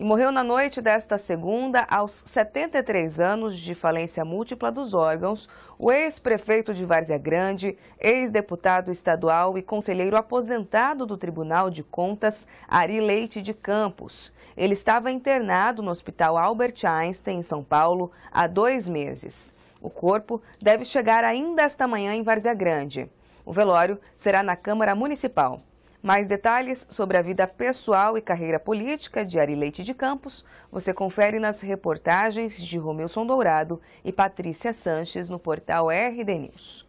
e morreu na noite desta segunda, aos 73 anos de falência múltipla dos órgãos, o ex-prefeito de Várzea Grande, ex-deputado estadual e conselheiro aposentado do Tribunal de Contas, Ari Leite de Campos. Ele estava internado no Hospital Albert Einstein, em São Paulo, há dois meses. O corpo deve chegar ainda esta manhã em Várzea Grande. O velório será na Câmara Municipal. Mais detalhes sobre a vida pessoal e carreira política de Ari Leite de Campos você confere nas reportagens de Romilson Dourado e Patrícia Sanches no portal RD News.